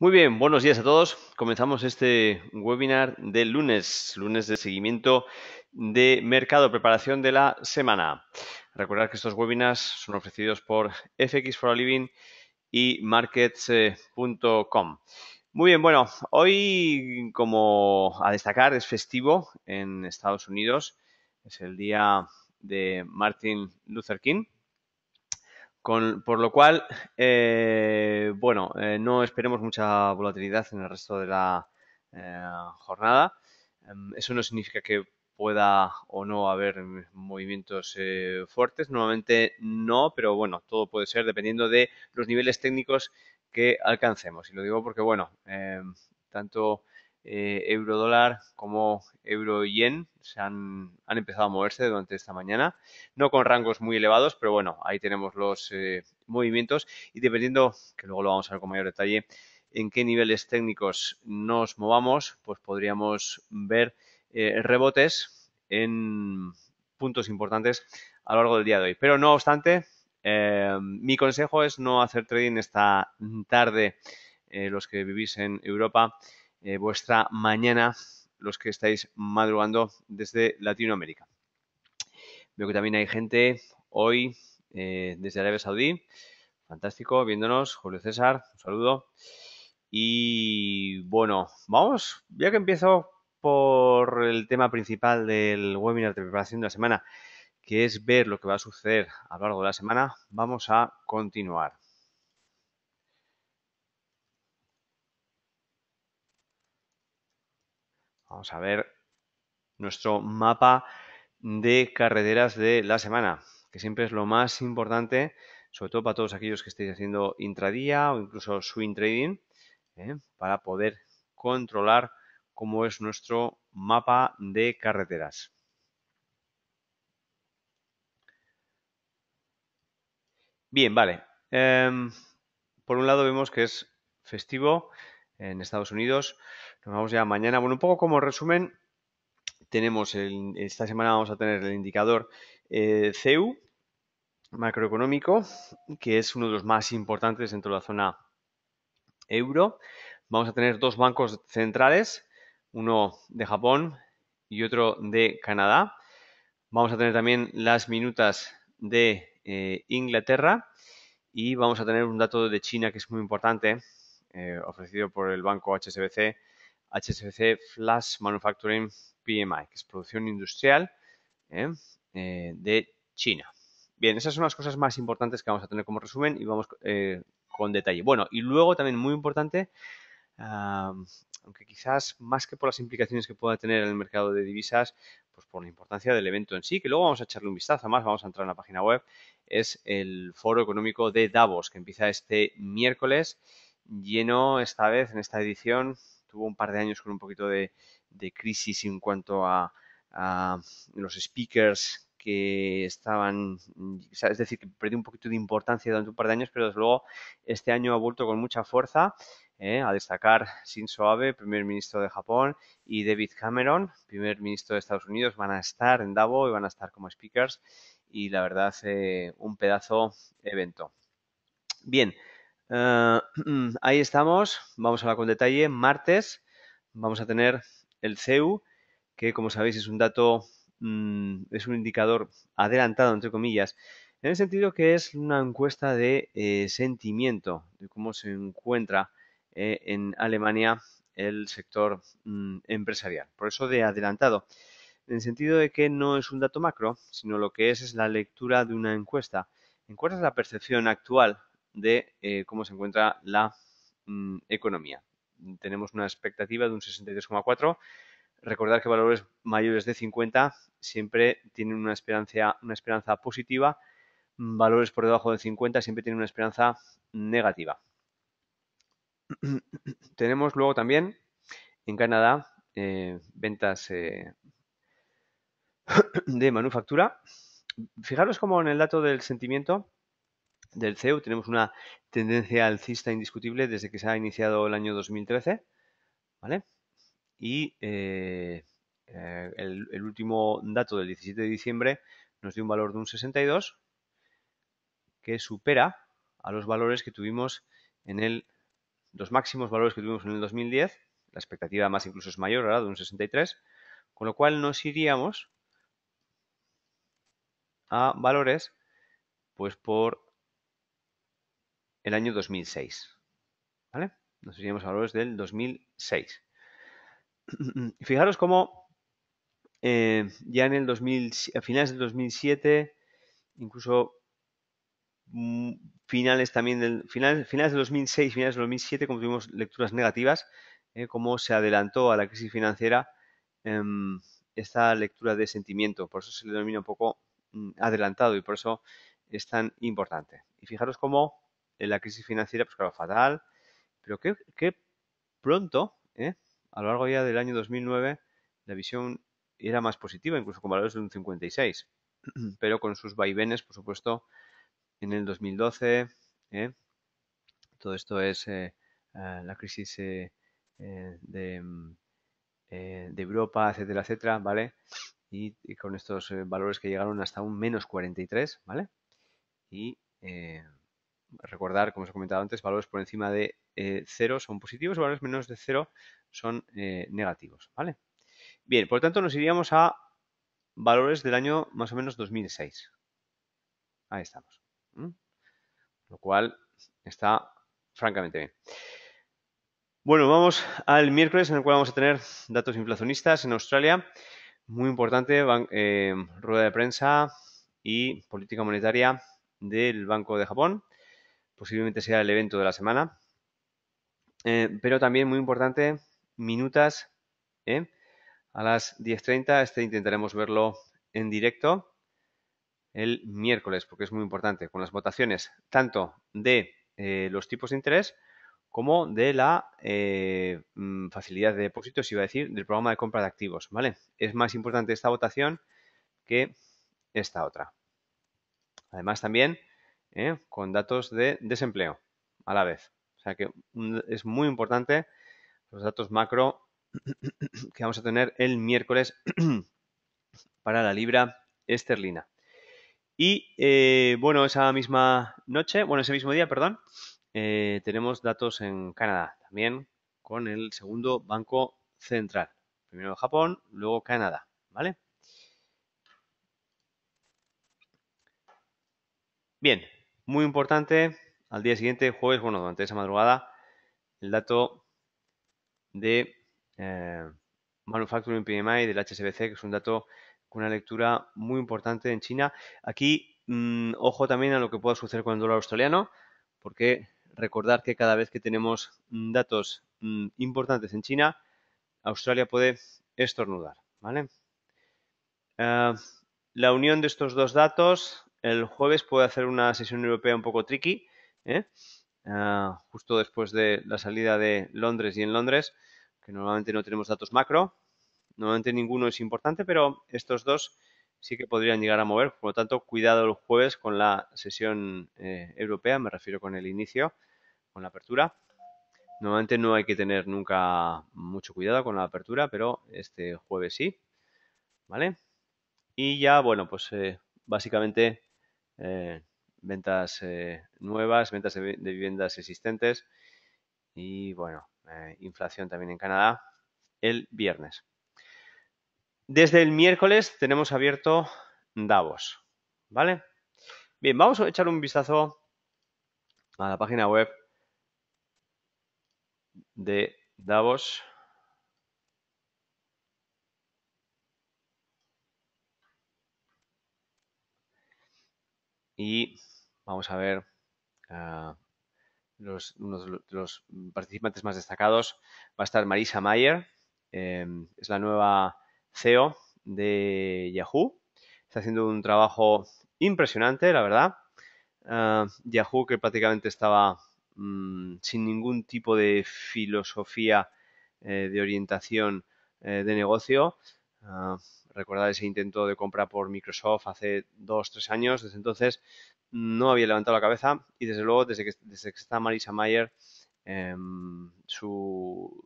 Muy bien, buenos días a todos. Comenzamos este webinar de lunes, lunes de seguimiento de mercado, preparación de la semana. Recordar que estos webinars son ofrecidos por FX for Living y markets.com. Eh, Muy bien, bueno, hoy como a destacar es festivo en Estados Unidos, es el día de Martin Luther King por lo cual, eh, bueno, eh, no esperemos mucha volatilidad en el resto de la eh, jornada. Em, eso no significa que pueda o no haber movimientos fuertes. Normalmente no, pero bueno, todo puede ser dependiendo de los niveles técnicos que alcancemos. Y lo digo porque, bueno, em, tanto eh, euro dólar como euro yen se han, empezado a moverse durante esta mañana. No con rangos muy elevados, pero bueno, ahí tenemos los eh, movimientos y dependiendo, que luego lo vamos a ver con mayor detalle, en qué niveles técnicos nos movamos, pues podríamos ver eh, rebotes en puntos importantes a lo largo del día de hoy. Pero no obstante, eh, mi consejo es no hacer trading esta tarde los que vivís en Europa eh, vuestra mañana los que estáis madrugando desde Latinoamérica. Veo que también hay gente hoy eh, desde Arabia Saudí. Fantástico, viéndonos. Julio César, un saludo. Y bueno, vamos, ya que empiezo por el tema principal del webinar de preparación de la semana, que es ver lo que va a suceder a lo largo de la semana, vamos a continuar. Vamos a ver nuestro mapa de carreteras de la semana, que siempre es lo más importante, sobre todo para todos aquellos que estéis haciendo intradía o incluso swing trading, ¿eh? para poder controlar cómo es nuestro mapa de carreteras. Bien, vale. Em, por un lado vemos que es festivo, en Estados Unidos. Nos vamos ya mañana. Bueno, un poco como resumen, tenemos el, esta semana vamos a tener el indicador eh, CEU macroeconómico, que es uno de los más importantes dentro de la zona euro. Vamos a tener dos bancos centrales, uno de Japón y otro de Canadá. Vamos a tener también las minutas de eh, Inglaterra y vamos a tener un dato de China que es muy importante, eh, ofrecido por el banco HSBC, HSBC Flash Manufacturing PMI, que es producción industrial ¿eh? Eh, de China. Bien, esas son las cosas más importantes que vamos a tener como resumen y vamos con detalle. Bueno, y luego también muy importante, aunque quizás más que por las implicaciones que pueda tener en el mercado de divisas, pues por la importancia del evento en sí, que luego vamos a echarle un vistazo más, vamos a entrar en la página web, es el Foro Económico de Davos, que empieza este miércoles lleno esta vez, en esta edición. Tuvo un par de años con un poquito de, crisis en cuanto a, los speakers que estaban, es decir, que perdió un poquito de importancia durante un par de años, pero desde luego este año ha vuelto con mucha fuerza. ¿eh? a destacar Shinzo Abe, primer ministro de Japón, y David Cameron, primer ministro de Estados Unidos, van a estar en Davos y van a estar como speakers. Y la verdad, eh, un pedazo evento. Bien, Ah, ahí estamos, vamos a hablar con detalle. Martes vamos a tener el CEU, que como sabéis es un dato, mm, es un indicador adelantado, entre comillas, en el sentido que es una encuesta de eh, sentimiento, de cómo se encuentra eh, en Alemania el sector mm, empresarial. Por eso de adelantado, en el sentido de que no es un dato macro, sino lo que es es la lectura de una encuesta. Encuesta es la percepción actual de eh, cómo se encuentra la mm, economía. Tenemos una expectativa de un 63,4. Recordar que valores mayores de 50 siempre tienen una esperanza, una esperanza positiva. Valores por debajo de 50 siempre tienen una esperanza negativa. Tenemos luego también en Canadá eh, ventas eh, de manufactura. Fijaros como en el dato del sentimiento del CEU. Tenemos una tendencia alcista indiscutible desde que se ha iniciado el año 2013. ¿Vale? Y eh, eh, el, último dato del 17 de diciembre nos dio un valor de un 62 que supera a los valores que tuvimos en el los máximos valores que tuvimos en el 2010. La expectativa más incluso es mayor ahora de un 63, con lo cual nos iríamos a valores pues por el año 2006. ¿Vale? Nos iríamos a valores del 2006. Fijaros cómo eh, ya en el 2000, a finales del 2007, incluso mm, finales también del finales, finales del 2006, finales del 2007, como tuvimos lecturas negativas, eh, cómo se adelantó a la crisis financiera em, esta lectura de sentimiento. Por eso se le denomina un poco mm, adelantado y por eso es tan importante. Y fijaros cómo en la crisis financiera, pues claro, fatal, pero que, pronto, ¿eh? a lo largo ya del año 2009, la visión era más positiva, incluso con valores de un 56, pero con sus vaivenes, por supuesto, en el 2012, ¿eh? todo esto es eh, eh, la crisis eh, de, Europa, etcétera, etcétera, ¿vale? Y, con estos valores que llegaron hasta un menos 43, ¿vale? Y recordar, como os he comentado antes, valores por encima de eh, cero son positivos, valores menos de cero son eh, negativos, ¿vale? Bien, por lo tanto nos iríamos a valores del año más o menos 2006. Ahí estamos. Lo cual está francamente bien. Bueno, vamos al miércoles en el cual vamos a tener datos inflacionistas en Australia. Muy importante, eh, rueda de prensa y política monetaria del Banco de Japón posiblemente sea el evento de la semana. Eh, pero también muy importante, minutas ¿eh? a las 10.30, este intentaremos verlo en directo el miércoles, porque es muy importante, con las votaciones tanto de eh, los tipos de interés como de la mm, facilidad de depósitos, iba a decir, del programa de compra de activos, ¿vale? Es más importante esta votación que esta otra. Además, también ¿eh? con datos de desempleo a la vez. O sea que es muy importante los datos macro que vamos a tener el miércoles para la libra esterlina. Y eh, bueno, esa misma noche, bueno, ese mismo día, perdón, eh, tenemos datos en Canadá también con el segundo banco central. Primero Japón, luego Canadá, ¿vale? Bien, muy importante, al día siguiente, jueves, bueno, durante esa madrugada, el dato de eh, Manufacturing PMI del HSBC, que es un dato con una lectura muy importante en China. Aquí, mm, ojo también a lo que pueda suceder con el dólar australiano, porque recordar que cada vez que tenemos mm, datos mm, importantes en China, Australia puede estornudar, ¿vale? Eh, la unión de estos dos datos el jueves puede hacer una sesión europea un poco tricky, ¿eh? ah, justo después de la salida de Londres y en Londres, que normalmente no tenemos datos macro, normalmente ninguno es importante, pero estos dos sí que podrían llegar a mover, por lo tanto, cuidado el jueves con la sesión eh, europea, me refiero con el inicio, con la apertura. Normalmente no hay que tener nunca mucho cuidado con la apertura, pero este jueves sí, ¿vale? Y ya, bueno, pues eh, básicamente eh, ventas eh, nuevas, ventas de, de, viviendas existentes y bueno, eh, inflación también en Canadá el viernes. Desde el miércoles tenemos abierto Davos, ¿vale? Bien, vamos a echar un vistazo a la página web de Davos. y vamos a ver ah, los, uno de los participantes más destacados. Va a estar Marisa Mayer, em, es la nueva CEO de Yahoo. Está haciendo un trabajo impresionante, la verdad. Ah, Yahoo que prácticamente estaba mm, sin ningún tipo de filosofía eh, de orientación eh, de negocio. Ah, recordar ese intento de compra por Microsoft hace dos, tres años. Desde entonces no había levantado la cabeza y desde luego desde que, desde que está Marisa Mayer, em, su,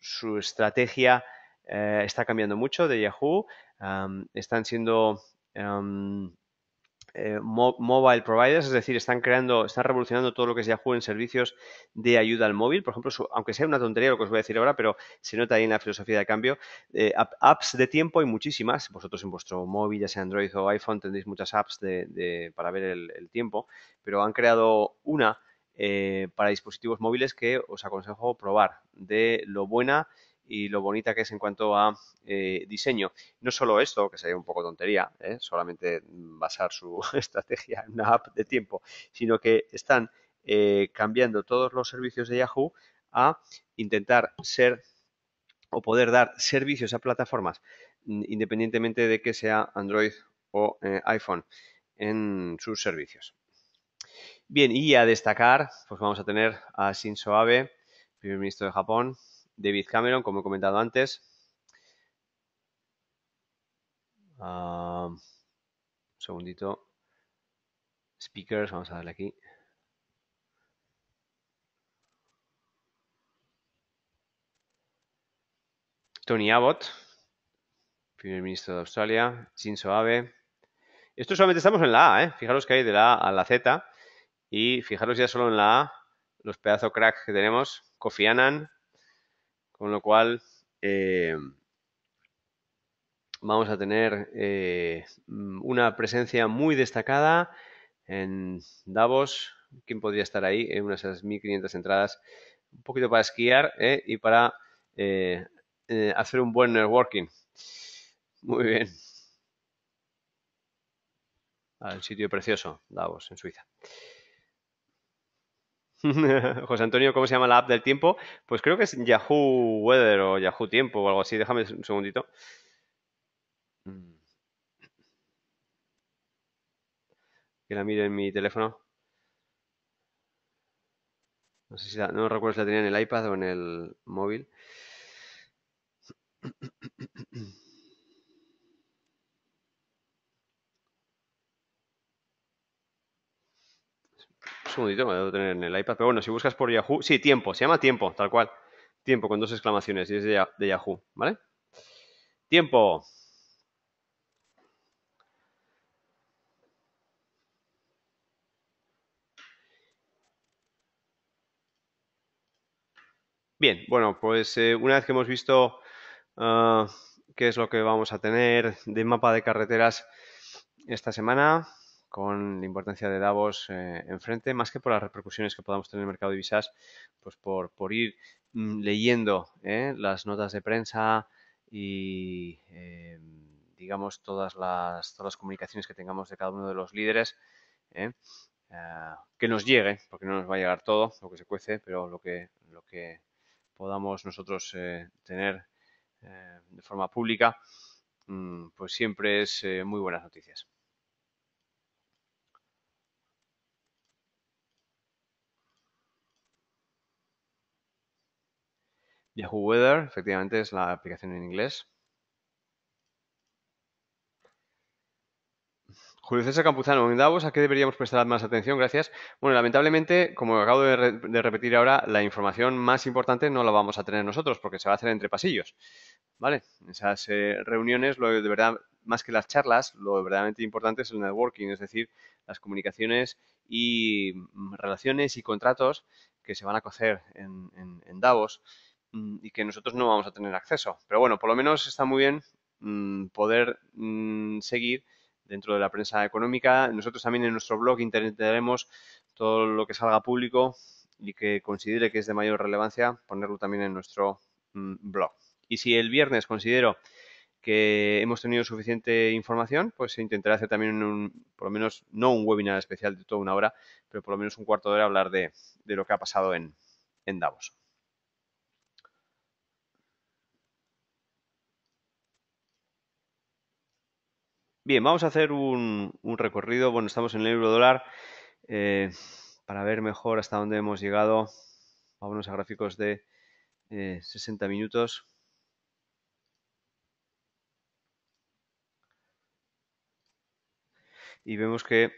su, estrategia eh, está cambiando mucho de Yahoo. están siendo em, eh, mobile providers, es decir, están creando, están revolucionando todo lo que es Yahoo en servicios de ayuda al móvil. Por ejemplo, aunque sea una tontería lo que os voy a decir ahora, pero se nota ahí en la filosofía de cambio. Eh, apps de tiempo hay muchísimas. Vosotros en vuestro móvil, ya sea Android o iPhone, tendréis muchas apps para ver el, tiempo, pero han creado una eh, para dispositivos móviles que os aconsejo probar de lo buena y lo bonita que es en cuanto a eh, diseño. No solo esto, que sería un poco tontería, ¿eh? solamente basar su estrategia en una app de tiempo, sino que están eh, cambiando todos los servicios de Yahoo a intentar ser o poder dar servicios a plataformas mm, independientemente de que sea Android o iPhone en sus servicios. Bien, y a destacar, pues vamos a tener a Shinzo Abe, primer ministro de Japón, David Cameron, como he comentado antes. Ah, un segundito. Speakers, vamos a darle aquí. Tony Abbott, primer ministro de Australia, Shinzo Abe. Esto solamente estamos en la A, ¿eh? Fijaros que hay de la A a la Z. Y fijaros ya solo en la A, los pedazos crack que tenemos. Kofi Annan, con lo cual, eh, vamos a tener eh, una presencia muy destacada en Davos. ¿Quién podría estar ahí? En unas 1.500 entradas. Un poquito para esquiar eh, y para hacer un buen networking. Muy bien. Al sitio precioso, Davos, en Suiza. José Antonio, ¿cómo se llama la app del tiempo? Pues creo que es Yahoo Weather o Yahoo Tiempo o algo así. Déjame un segundito. Mm. Que la mire en mi teléfono. No recuerdo si la tenía en el iPad o en el móvil. Un segundito, me debo tener en el iPad. Pero bueno, si buscas por Yahoo. Sí, tiempo, se llama tiempo, tal cual. Tiempo con dos exclamaciones y es de, Yahoo, ¿vale? Tiempo. Bien, bueno, pues eh, una vez que hemos visto ah, qué es lo que vamos a tener de mapa de carreteras esta semana, con la importancia de Davos eh, enfrente, más que por las repercusiones que podamos tener en el mercado de divisas, pues por, por ir mm, leyendo eh, las notas de prensa y, eh, digamos, todas las, todas las comunicaciones que tengamos de cada uno de los líderes, ah, que nos llegue, porque no nos va a llegar todo lo que se cuece, pero lo que, lo que podamos nosotros tener de forma pública, mm, pues siempre es muy buenas noticias. Yahoo Weather, efectivamente, es la aplicación en inglés. Julio César Campuzano, en Davos, ¿a qué deberíamos prestar más atención? Gracias. Bueno, lamentablemente, como acabo de, repetir ahora, la información más importante no la vamos a tener nosotros porque se va a hacer entre pasillos. ¿Vale? Esas eh, reuniones, lo de verdad, más que las charlas, lo verdaderamente importante es el networking, es decir, las comunicaciones y mm, relaciones y contratos que se van a cocer en Davos. Mm, y que nosotros no vamos a tener acceso. Pero bueno, por lo menos está muy bien mm, poder mm, seguir dentro de la prensa económica. Nosotros también en nuestro blog intentaremos todo lo que salga público y que considere que es de mayor relevancia, ponerlo también en nuestro blog. Y si el viernes considero que hemos tenido suficiente información, pues intentaré hacer también por lo menos, no un webinar especial de toda una hora, pero por lo menos un cuarto de hora hablar de, lo que ha pasado en Davos. Bien, vamos a hacer un, recorrido. Bueno, estamos en el euro dólar. Eh, para ver mejor hasta dónde hemos llegado, vámonos a gráficos de 60 eh, minutos. Y vemos que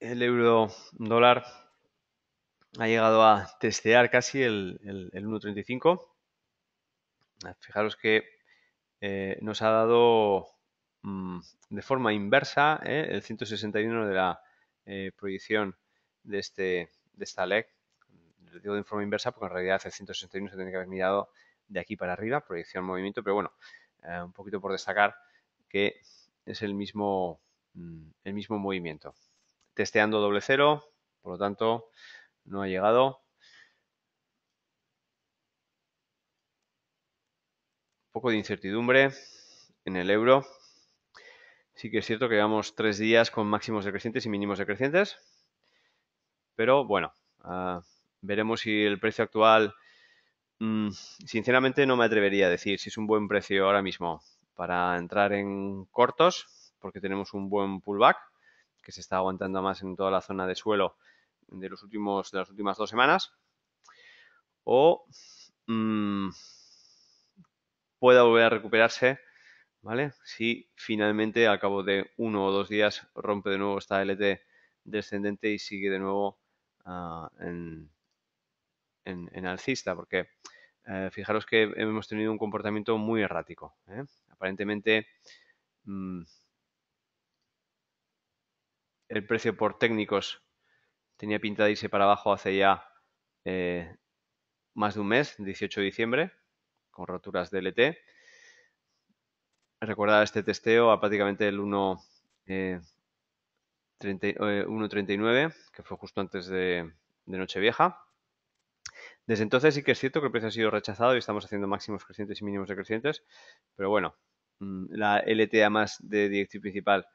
el euro dólar ha llegado a testear casi el, 1.35. Fijaros que eh, nos ha dado Mm, de forma inversa ¿eh? el 161 de la eh, proyección de, este, de esta leg Lo digo de forma inversa porque en realidad el 161 se tendría que haber mirado de aquí para arriba, proyección movimiento, pero bueno, eh, un poquito por destacar que es el mismo, mm, el mismo movimiento. Testeando doble cero, por lo tanto, no ha llegado. Un poco de incertidumbre en el euro. Sí que es cierto que llevamos tres días con máximos decrecientes y mínimos decrecientes, pero bueno, ah, veremos si el precio actual, mm, sinceramente no me atrevería a decir si es un buen precio ahora mismo para entrar en cortos, porque tenemos un buen pullback que se está aguantando más en toda la zona de suelo de, los últimos, de las últimas dos semanas, o mm, pueda volver a recuperarse ¿vale? Si finalmente al cabo de uno o dos días rompe de nuevo esta LT descendente y sigue de nuevo ah, en, en, alcista, porque eh, fijaros que hemos tenido un comportamiento muy errático. ¿eh? Aparentemente mm, el precio por técnicos tenía pinta de irse para abajo hace ya eh, más de un mes, 18 de diciembre, con roturas de LT recordar este testeo a prácticamente el 1.39, eh, eh, que fue justo antes de, Nochevieja. Desde entonces sí que es cierto que el precio ha sido rechazado y estamos haciendo máximos crecientes y mínimos decrecientes, pero bueno, mm, la LTA más de dirección principal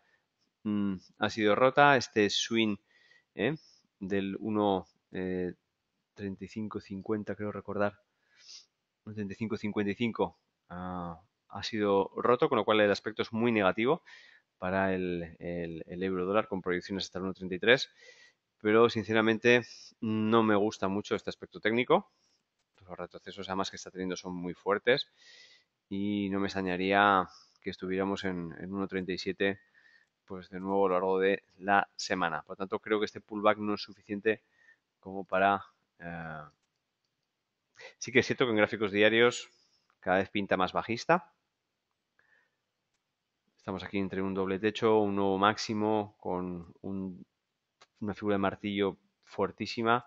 mm, ha sido rota, este swing eh, del 1.35.50 creo recordar, 1.35.55... a ah, ha sido roto, con lo cual el aspecto es muy negativo para el, euro dólar con proyecciones hasta el 1.33. Pero sinceramente no me gusta mucho este aspecto técnico. Los retrocesos además que está teniendo son muy fuertes y no me extrañaría que estuviéramos en, 1.37 pues de nuevo a lo largo de la semana. Por lo tanto, creo que este pullback no es suficiente como para... Eh, sí que es cierto que en gráficos diarios cada vez pinta más bajista, Estamos aquí entre un doble techo, un nuevo máximo con una figura de martillo fuertísima,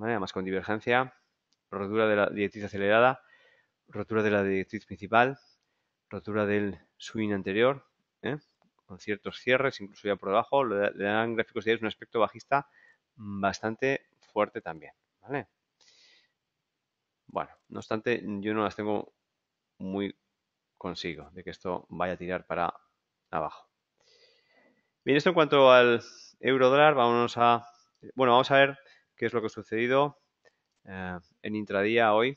además con divergencia, rotura de la directriz acelerada, rotura de la directriz principal, rotura del swing anterior, ¿eh? con ciertos cierres, incluso ya por debajo, le dan gráficos es un aspecto bajista bastante fuerte también, ¿vale? Bueno, no obstante, yo no las tengo muy consigo, de que esto vaya a tirar para abajo. Bien, esto en cuanto al euro dólar, a. Bueno, vamos a ver qué es lo que ha sucedido eh, en intradía hoy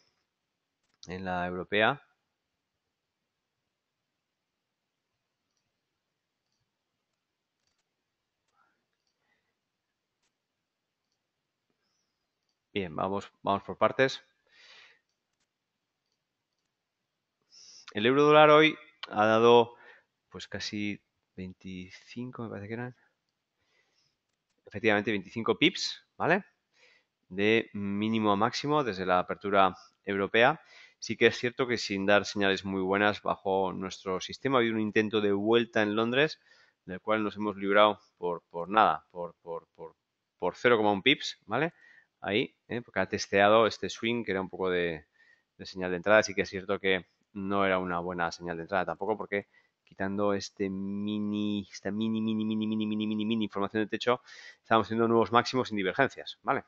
en la europea. Bien, vamos, vamos por partes. El euro dólar hoy ha dado pues casi 25, me parece que eran. Efectivamente, 25 pips, ¿vale? De mínimo a máximo desde la apertura europea. Sí que es cierto que sin dar señales muy buenas bajo nuestro sistema, ha habido un intento de vuelta en Londres, del cual nos hemos librado por, nada, por, por, 0,1 pips, ¿vale? Ahí, ¿eh? porque ha testeado este swing que era un poco de, de señal de entrada. Sí que es cierto que no era una buena señal de entrada tampoco porque quitando este mini, esta mini, mini, mini, mini, mini, mini, mini información de techo, estábamos haciendo nuevos máximos sin divergencias, ¿vale?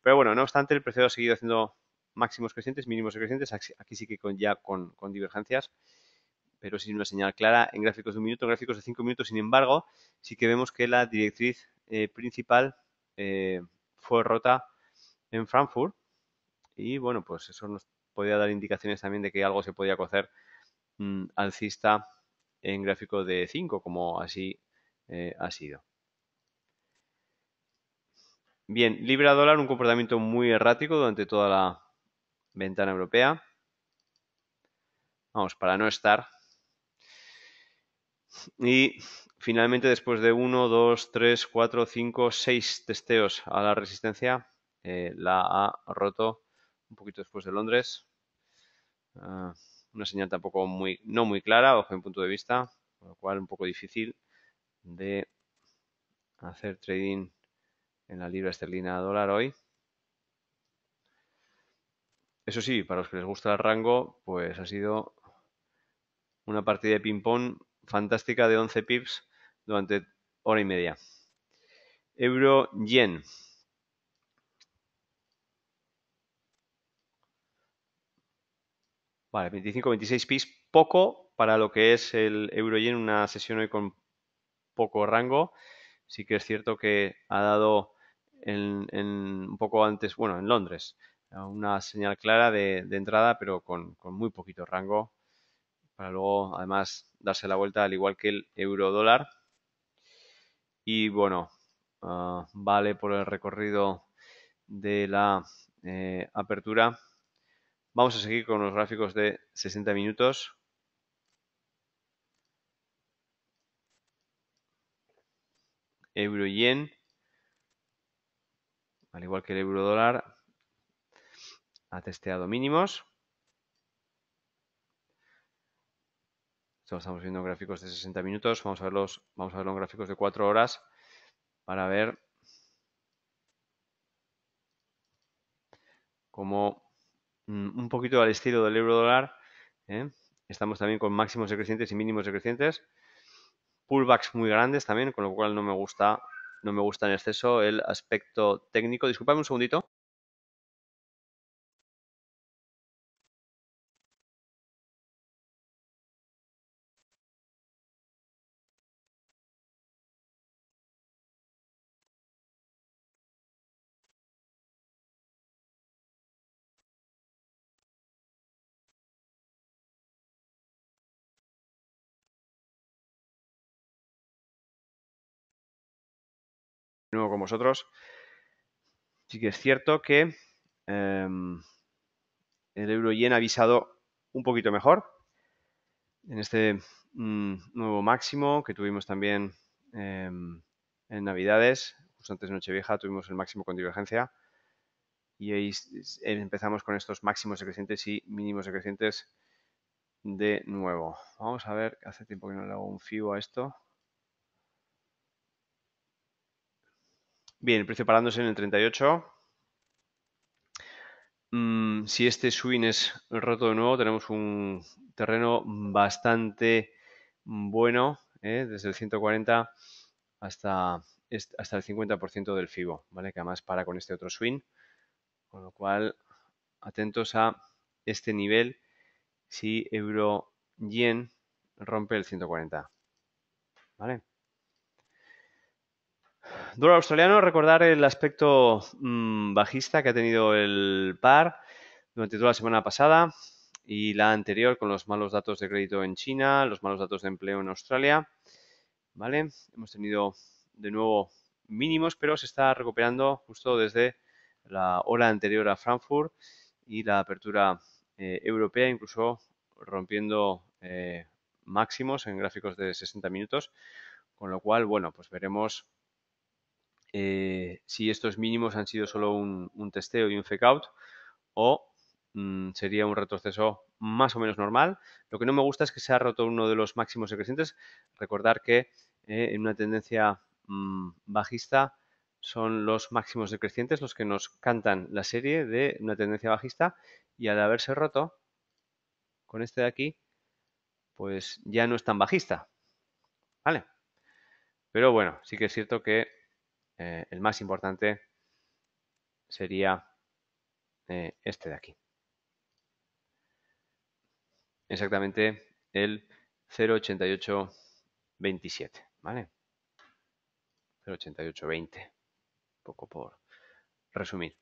Pero bueno, no obstante, el precio ha seguido haciendo máximos crecientes, mínimos crecientes, aquí sí que con, ya con, divergencias, pero sin una señal clara en gráficos de un minuto, en gráficos de cinco minutos, sin embargo, sí que vemos que la directriz eh, principal eh, fue rota en Frankfurt y bueno, pues eso nos podía dar indicaciones también de que algo se podía cocer mm, alcista en gráfico de 5, como así eh, ha sido. Bien, libra dólar, un comportamiento muy errático durante toda la ventana europea. Vamos, para no estar. Y finalmente, después de 1, 2, 3, 4, 5, 6 testeos a la resistencia, eh, la ha roto un poquito después de Londres. Ah, una señal tampoco muy, no muy clara, bajo mi punto de vista, con lo cual un poco difícil de hacer trading en la libra esterlina dólar hoy. Eso sí, para los que les gusta el rango, pues ha sido una partida de ping-pong fantástica de 11 pips durante hora y media. Euro-yen. Vale, 25-26 pips, poco para lo que es el euro en una sesión hoy con poco rango. Sí que es cierto que ha dado en, un poco antes, bueno, en Londres, una señal clara de, entrada, pero con, muy poquito rango, para luego además darse la vuelta al igual que el euro dólar. Y bueno, ah, vale por el recorrido de la eh, apertura Vamos a seguir con los gráficos de 60 minutos. Euro yen, al igual que el euro dólar, ha testeado mínimos. estamos viendo gráficos de 60 minutos. Vamos a verlos, vamos a ver los gráficos de 4 horas para ver cómo Mm, un poquito al estilo del euro dólar. ¿eh? Estamos también con máximos decrecientes y mínimos decrecientes. Pullbacks muy grandes también, con lo cual no me gusta, no me gusta en exceso el aspecto técnico. Disculpadme un segundito. con vosotros, sí que es cierto que em, el euro yen ha avisado un poquito mejor en este mm, nuevo máximo que tuvimos también em, en Navidades, justo antes de Nochevieja tuvimos el máximo con divergencia y ahí empezamos con estos máximos decrecientes y mínimos decrecientes de nuevo. Vamos a ver, hace tiempo que no le hago un FIBO a esto. Bien, el precio parándose en el 38. Mm, si este swing es roto de nuevo, tenemos un terreno bastante bueno, ¿eh? desde el 140 hasta, hasta el 50% del FIBO, ¿vale? que además para con este otro swing. Con lo cual, atentos a este nivel si euro yen rompe el 140. ¿Vale? Dólar australiano, recordar el aspecto mm, bajista que ha tenido el par durante toda la semana pasada y la anterior con los malos datos de crédito en China, los malos datos de empleo en Australia. ¿Vale? Hemos tenido de nuevo mínimos, pero se está recuperando justo desde la hora anterior a Frankfurt y la apertura eh, europea, incluso rompiendo eh, máximos en gráficos de 60 minutos. Con lo cual, bueno, pues veremos eh, si estos mínimos han sido solo un, testeo y un fake out o mm, sería un retroceso más o menos normal. Lo que no me gusta es que se ha roto uno de los máximos decrecientes. Recordar que eh, en una tendencia mm, bajista son los máximos decrecientes los que nos cantan la serie de una tendencia bajista y al haberse roto con este de aquí, pues ya no es tan bajista. ¿Vale? Pero bueno, sí que es cierto que eh, el más importante sería eh, este de aquí. Exactamente el 08827, ¿vale? 08820, un poco por resumir.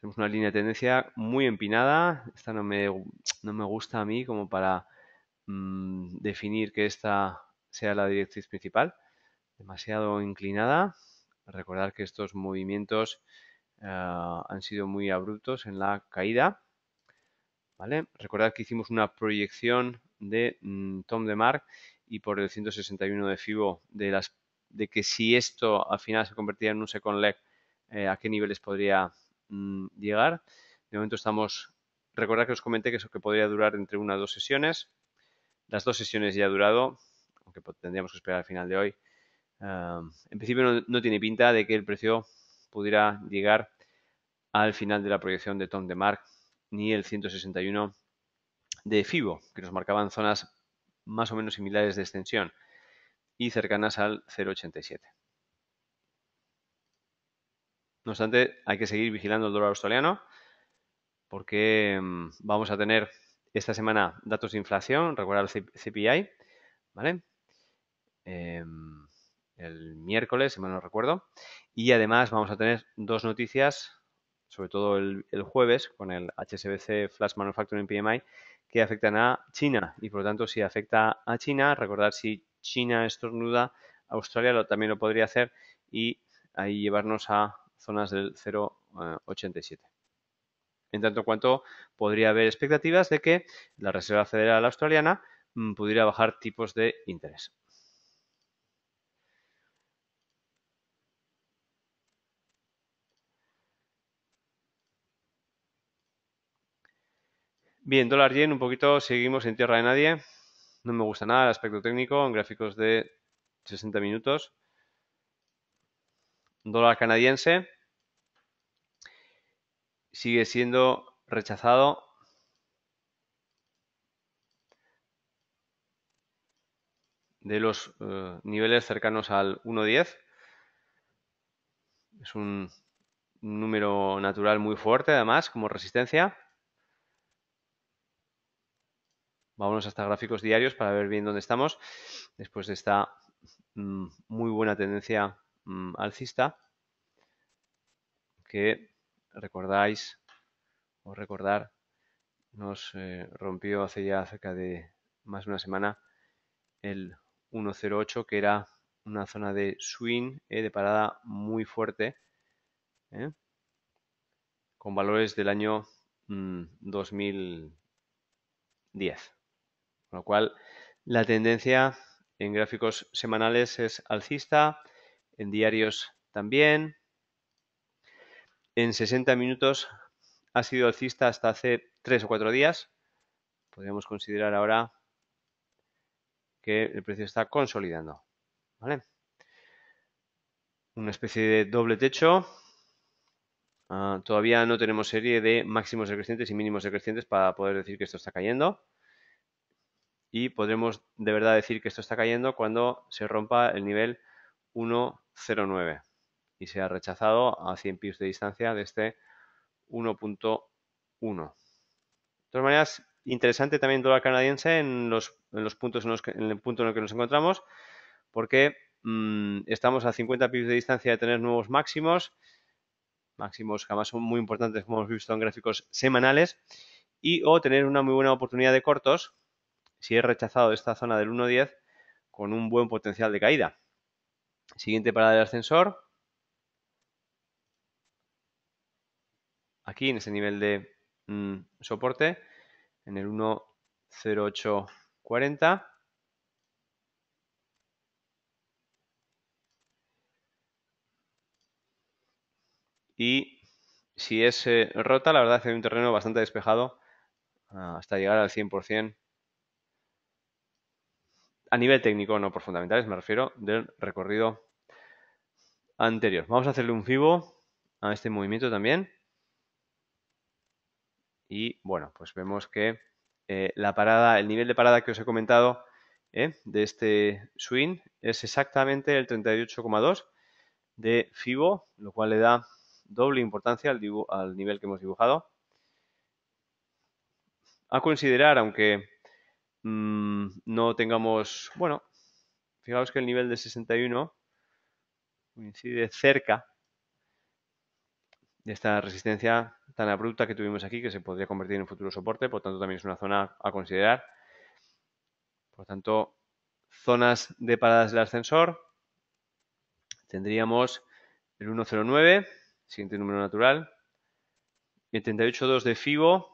Tenemos una línea de tendencia muy empinada. Esta no me, no me gusta a mí como para mm, definir que esta sea la directriz principal demasiado inclinada. Recordar que estos movimientos ah, han sido muy abruptos en la caída. ¿Vale? Recordad que hicimos una proyección de mm, Tom de Mark y por el 161 de FIBO de, las, de que si esto al final se convertía en un second leg, eh, a qué niveles podría mm, llegar. De momento estamos, Recordar que os comenté que eso que podría durar entre una o dos sesiones. Las dos sesiones ya ha durado, aunque tendríamos que esperar al final de hoy, en principio no, tiene pinta de que el precio pudiera llegar al final de la proyección de Tom de Mark ni el 161 de FIBO, que nos marcaban zonas más o menos similares de extensión y cercanas al 0,87. No obstante, hay que seguir vigilando el dólar australiano porque mm, vamos a tener esta semana datos de inflación, recordar el CPI, ¿vale? Em, el miércoles, si mal no recuerdo. Y además vamos a tener dos noticias, sobre todo el, jueves, con el HSBC Flash Manufacturing PMI, que afectan a China. Y por lo tanto, si afecta a China, recordar si China estornuda, Australia lo, también lo podría hacer y ahí llevarnos a zonas del 0,87. Eh, en tanto cuanto podría haber expectativas de que la Reserva Federal Australiana mm, pudiera bajar tipos de interés. Bien, dólar yen, un poquito seguimos en tierra de nadie. No me gusta nada el aspecto técnico, en gráficos de 60 minutos. Dólar canadiense sigue siendo rechazado. de los eh, niveles cercanos al 1.10. Es un número natural muy fuerte, además, como resistencia. Vámonos hasta gráficos diarios para ver bien dónde estamos después de esta mm, muy buena tendencia mm, alcista que recordáis o recordar nos eh, rompió hace ya cerca de más de una semana el 108 que era una zona de swing eh, de parada muy fuerte eh, con valores del año 2010 mm, con lo cual, la tendencia en gráficos semanales es alcista, en diarios también. En 60 minutos ha sido alcista hasta hace 3 o 4 días. Podríamos considerar ahora que el precio está consolidando. ¿Vale? Una especie de doble techo. Ah, todavía no tenemos serie de máximos decrecientes y mínimos decrecientes para poder decir que esto está cayendo y podremos de verdad decir que esto está cayendo cuando se rompa el nivel 1.09 y sea rechazado a 100 pips de distancia de este 1.1. De todas maneras, interesante también dólar canadiense en los, puntos en, el punto en el que nos encontramos porque mm, estamos a 50 pips de distancia de tener nuevos máximos, máximos que además son muy importantes como hemos visto en gráficos semanales y o tener una muy buena oportunidad de cortos si es rechazado esta zona del 1.10 con un buen potencial de caída. Siguiente parada del ascensor. Aquí en ese nivel de mm, soporte, en el 1.0840. Y si es eh, rota, la verdad es un terreno bastante despejado ah, hasta llegar al 100% a nivel técnico, no por fundamentales, me refiero, del recorrido anterior. Vamos a hacerle un FIBO a este movimiento también. Y bueno, pues vemos que eh, la parada, el nivel de parada que os he comentado eh, de este swing es exactamente el 38,2 de FIBO, lo cual le da doble importancia al, al nivel que hemos dibujado. A considerar, aunque Mm, no tengamos, bueno, fijaos que el nivel de 61 coincide cerca de esta resistencia tan abrupta que tuvimos aquí, que se podría convertir en futuro soporte, por tanto también es una zona a considerar. Por tanto, zonas de paradas del ascensor, tendríamos el 109, siguiente número natural, el 38.2 de FIBO,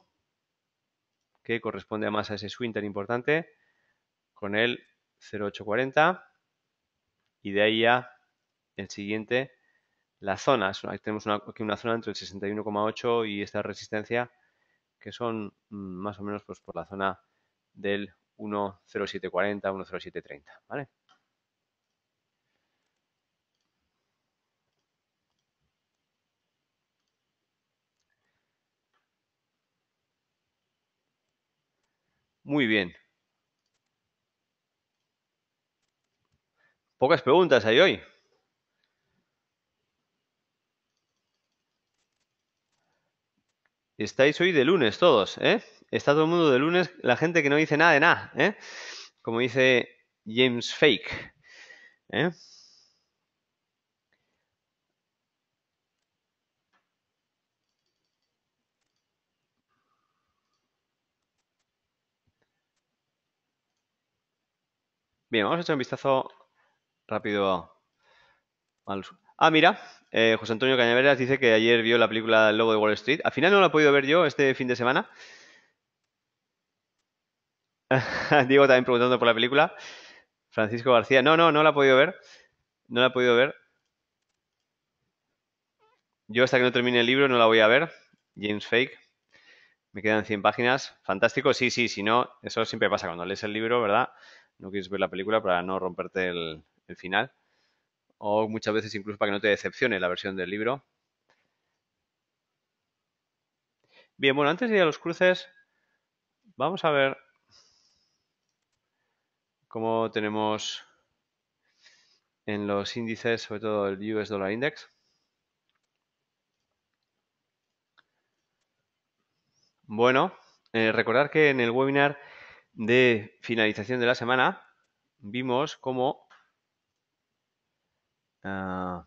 que corresponde más a ese swing tan importante, con el 0,840 y de ahí ya el siguiente, las zonas. tenemos una, aquí una zona entre el 61,8 y esta resistencia que son mm, más o menos pues, por la zona del 1,0740, 1,0730, ¿vale? Muy bien. Pocas preguntas hay hoy. Estáis hoy de lunes todos, ¿eh? Está todo el mundo de lunes, la gente que no dice nada de nada, ¿eh? Como dice James Fake. ¿eh? Bien, vamos a echar un vistazo rápido al... Ah, mira, eh, José Antonio Cañaveras dice que ayer vio la película El Lobo de Wall Street. Al final no la he podido ver yo este fin de semana. Diego también preguntando por la película. Francisco García. No, no, no la he podido ver. No la he podido ver. Yo hasta que no termine el libro no la voy a ver. James Fake. Me quedan 100 páginas. Fantástico. Sí, sí, sí. no, eso siempre pasa cuando lees el libro, ¿verdad? no quieres ver la película para no romperte el, final. O muchas veces incluso para que no te decepcione la versión del libro. Bien, bueno, antes de ir a los cruces, vamos a ver cómo tenemos en los índices, sobre todo el US Dollar Index. Bueno, eh, recordar que en el webinar de finalización de la semana, vimos cómo ah,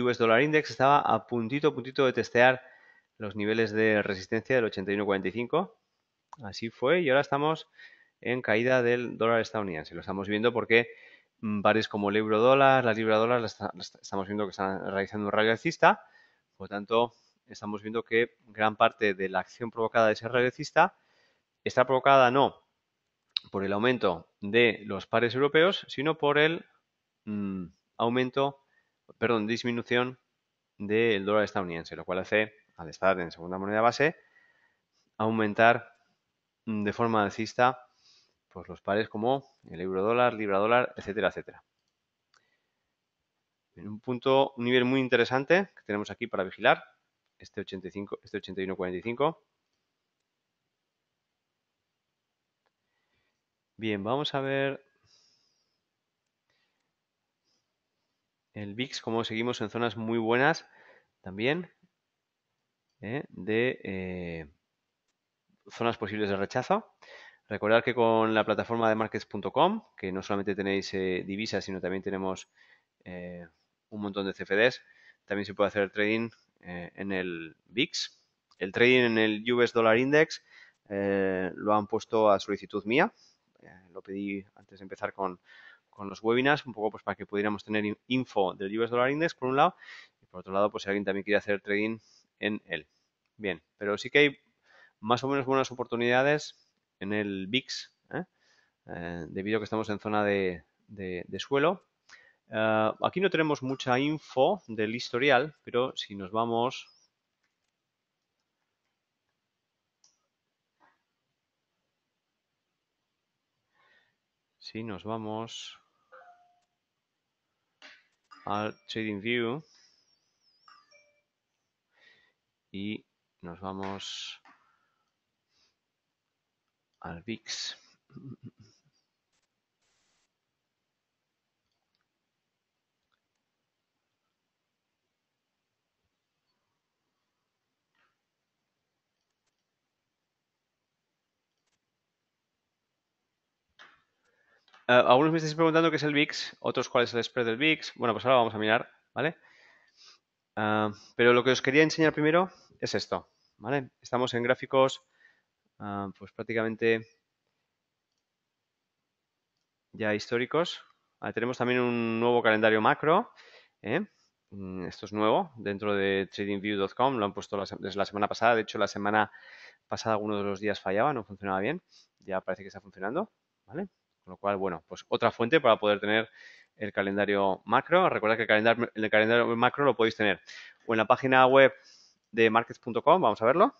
US Dollar Index estaba a puntito, puntito de testear los niveles de resistencia del 81.45. Así fue y ahora estamos en caída del dólar estadounidense. Lo estamos viendo porque mm, varios como el euro dólar, la libra dólar, estamos viendo que están realizando un rally alcista. Por lo tanto, estamos viendo que gran parte de la acción provocada de ese está provocada no por el aumento de los pares europeos, sino por el mm, aumento, perdón, disminución del dólar estadounidense, lo cual hace, al estar en segunda moneda base, aumentar mm, de forma alcista pues, los pares como el euro dólar, libra dólar, etcétera, etcétera. En un punto, un nivel muy interesante que tenemos aquí para vigilar, este 85, este 81.45 Bien, vamos a ver el VIX, como seguimos en zonas muy buenas también ¿eh? de eh, zonas posibles de rechazo. Recordar que con la plataforma de markets.com, que no solamente tenéis eh, divisas, sino también tenemos un montón de CFDs, también se puede hacer trading en el VIX. El trading en el US Dollar Index lo han puesto a solicitud mía, lo pedí antes de empezar con, los webinars, un poco pues para que pudiéramos tener info del US Dollar Index por un lado y por otro lado pues si alguien también quiere hacer trading en él. Bien, pero sí que hay más o menos buenas oportunidades en el VIX, ¿eh? Eh, debido a que estamos en zona de, de, suelo. Eh, aquí no tenemos mucha info del historial, pero si nos vamos y nos vamos al Trading View y nos vamos al VIX. Eh, algunos me estáis preguntando qué es el VIX, otros cuál es el spread del VIX. Bueno, pues ahora vamos a mirar, ¿vale? Eh, pero lo que os quería enseñar primero es esto, ¿vale? Estamos en gráficos, eh, pues prácticamente ya históricos. tenemos también un nuevo calendario macro, ¿eh? Mm, esto es nuevo dentro de tradingview.com, lo han puesto desde la semana pasada. De hecho, la semana pasada algunos de los días fallaba, no funcionaba bien. Ya parece que está funcionando, ¿vale? Con lo cual, bueno, pues otra fuente para poder tener el calendario macro. Recuerda que el calendario, el calendario macro lo podéis tener o en la página web de markets.com, vamos a verlo,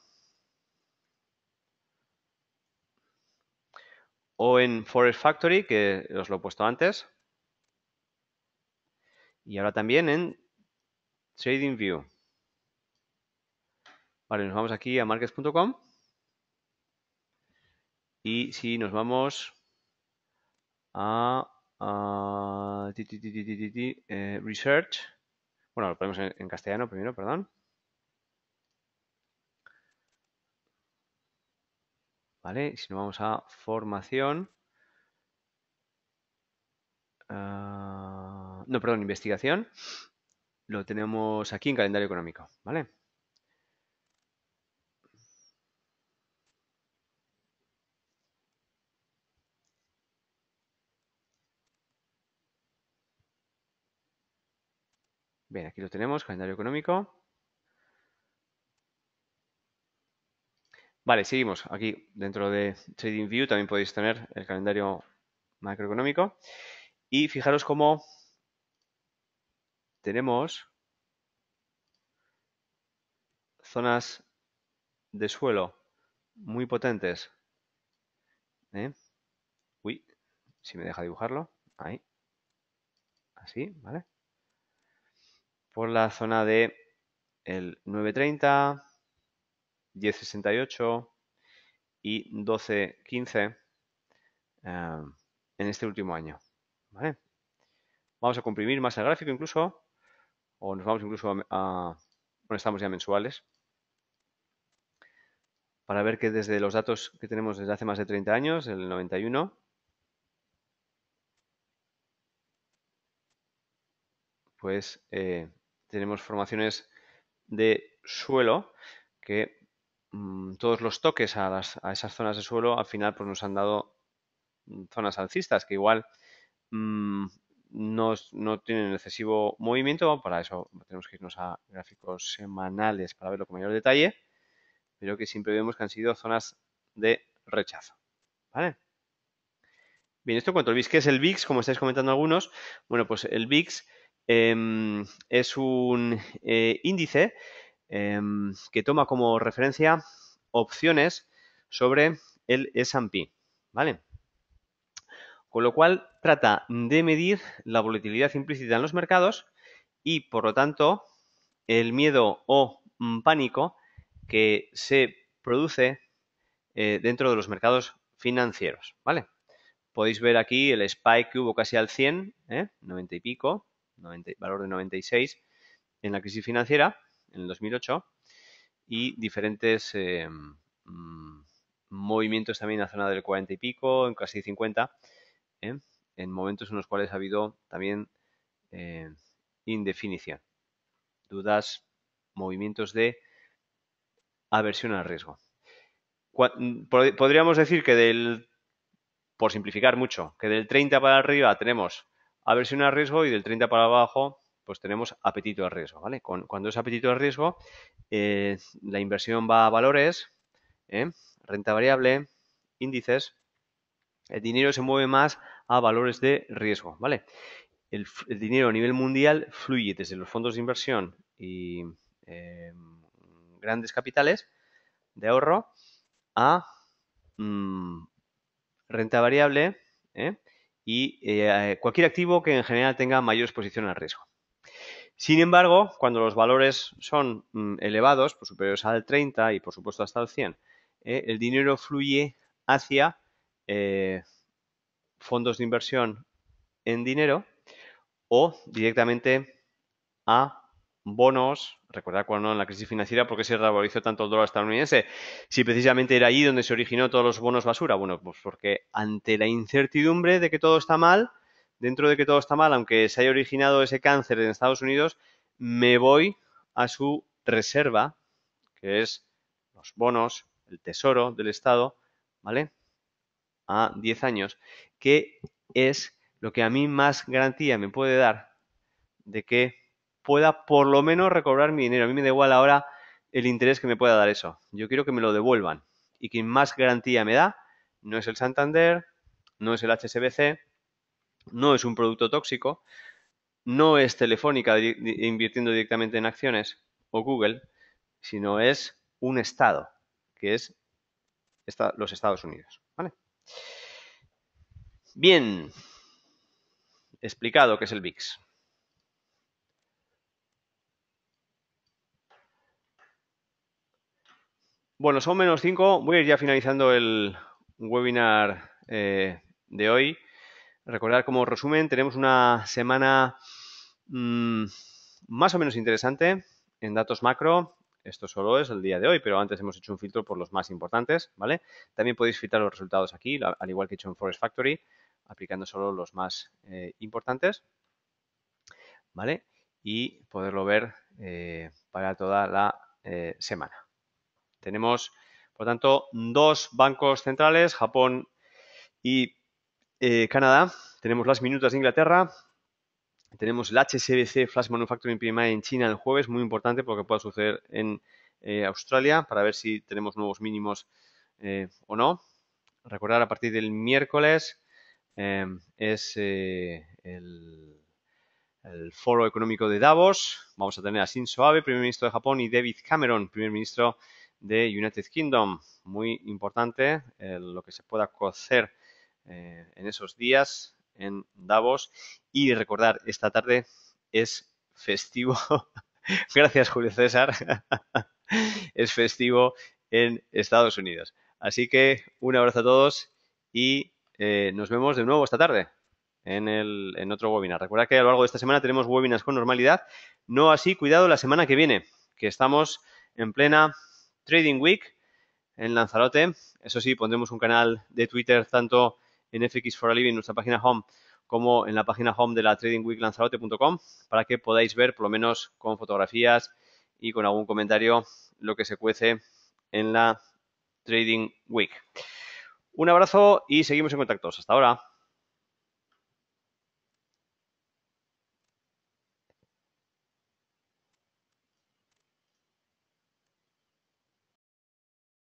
o en Forest Factory, que os lo he puesto antes, y ahora también en View. Vale, nos vamos aquí a markets.com y si nos vamos a, eh, research. Bueno, lo ponemos en, castellano primero, perdón. ¿Vale? Si no vamos a formación. Ah, no, perdón, investigación. Lo tenemos aquí en calendario económico, ¿vale? Bien, aquí lo tenemos, calendario económico. Vale, seguimos. Aquí dentro de TradingView también podéis tener el calendario macroeconómico. Y fijaros cómo tenemos zonas de suelo muy potentes. ¿Eh? Uy, si me deja dibujarlo. Ahí. Así, ¿vale? por la zona de el 930, 1068 y 1215 eh, en este último año. Vamos a comprimir más el gráfico incluso, o nos vamos incluso a, bueno, estamos ya mensuales, para ver que desde los datos que tenemos desde hace más de 30 años, el 91, pues eh, tenemos formaciones de suelo que mm, todos los toques a, esas zonas de suelo al final pues, nos han dado mm, zonas alcistas que igual mm, no, tienen excesivo movimiento. Para eso tenemos que irnos a gráficos semanales para verlo con mayor detalle, pero que siempre vemos que han sido zonas de rechazo. ¿Vale? Bien, esto en cuanto al VIX, ¿qué es el VIX? Como estáis comentando algunos, bueno, pues el VIX Em, es un eh, índice em, que toma como referencia opciones sobre el S&P, ¿vale? Con lo cual trata de medir la volatilidad implícita en los mercados y, por lo tanto, el miedo o pánico que se produce eh, dentro de los mercados financieros, ¿vale? Podéis ver aquí el spike que hubo casi al 100, 90 ¿eh? y pico, valor de 96, en la crisis financiera, en el 2008, y diferentes eh, mm, movimientos también en la zona del 40 y pico, en casi 50, ¿eh? en momentos en los cuales ha habido también eh, indefinición, dudas, movimientos de aversión al riesgo. Mm, podríamos decir que del, por simplificar mucho, que del 30 para arriba tenemos Aversión a riesgo y del 30 para abajo, pues tenemos apetito al riesgo, ¿vale? cuando es apetito al riesgo, eh, la inversión va a valores, ¿eh? renta variable, índices, el dinero se mueve más a valores de riesgo, ¿vale? El, dinero a nivel mundial fluye desde los fondos de inversión y eh, grandes capitales de ahorro a mm, renta variable, ¿eh? y eh, eh, cualquier activo que en general tenga mayor exposición al riesgo. Sin embargo, cuando los valores son mm, elevados, por pues superiores al 30 y por supuesto hasta el 100, eh, el dinero fluye hacia fondos de inversión en dinero o directamente a bonos, recordar cuando en la crisis financiera, ¿por qué se revalorizó tanto el dólar estadounidense? Si precisamente era allí donde se originó todos los bonos basura. Bueno, pues porque ante la incertidumbre de que todo está mal, dentro de que todo está mal, aunque se haya originado ese cáncer en Estados Unidos, me voy a su reserva, que es los bonos, el tesoro del Estado, ¿vale? A 10 años, que es lo que a mí más garantía me puede dar de que pueda por lo menos recobrar mi dinero. A mí me da igual ahora el interés que me pueda dar eso. Yo quiero que me lo devuelvan. Y quien más garantía me da no es el Santander, no es el HSBC, no es un producto tóxico, no es Telefónica invirtiendo directamente en acciones o Google, sino es un Estado, que es los Estados Unidos. ¿vale? Bien, explicado qué es el VIX. Bueno, son menos 5. Voy a ir ya finalizando el webinar eh, de hoy. Recordar como resumen, tenemos una semana mm, más o menos interesante en datos macro. Esto solo es el día de hoy, pero antes hemos hecho un filtro por los más importantes, ¿vale? También podéis filtrar los resultados aquí, al igual que he hecho en Forest Factory, aplicando solo los más eh, importantes, ¿vale? Y poderlo ver eh, para toda la semana. Tenemos, por tanto, dos bancos centrales, Japón y eh, Canadá. Tenemos las minutas de Inglaterra. Tenemos el HSBC Flash Manufacturing PMI en China el jueves, muy importante porque puede suceder en eh, Australia para ver si tenemos nuevos mínimos eh, o no. Recordar a partir del miércoles es el el foro económico de Davos. Vamos a tener a Shinzo Abe, primer ministro de Japón, y David Cameron, primer ministro de United Kingdom. Muy importante eh, lo que se pueda cocer eh, en esos días en Davos. Y recordar, esta tarde es festivo. Gracias, Julio César. es festivo en Estados Unidos. Así que un abrazo a todos y eh, nos vemos de nuevo esta tarde en, el, en otro webinar. Recuerda que a lo largo de esta semana tenemos webinars con normalidad. No así, cuidado la semana que viene, que estamos en plena Trading Week en Lanzarote. Eso sí, pondremos un canal de Twitter tanto en FX 4 Living, nuestra página home, como en la página home de la tradingweeklanzarote.com para que podáis ver, por lo menos con fotografías y con algún comentario, lo que se cuece en la Trading Week. Un abrazo y seguimos en contacto. Hasta ahora.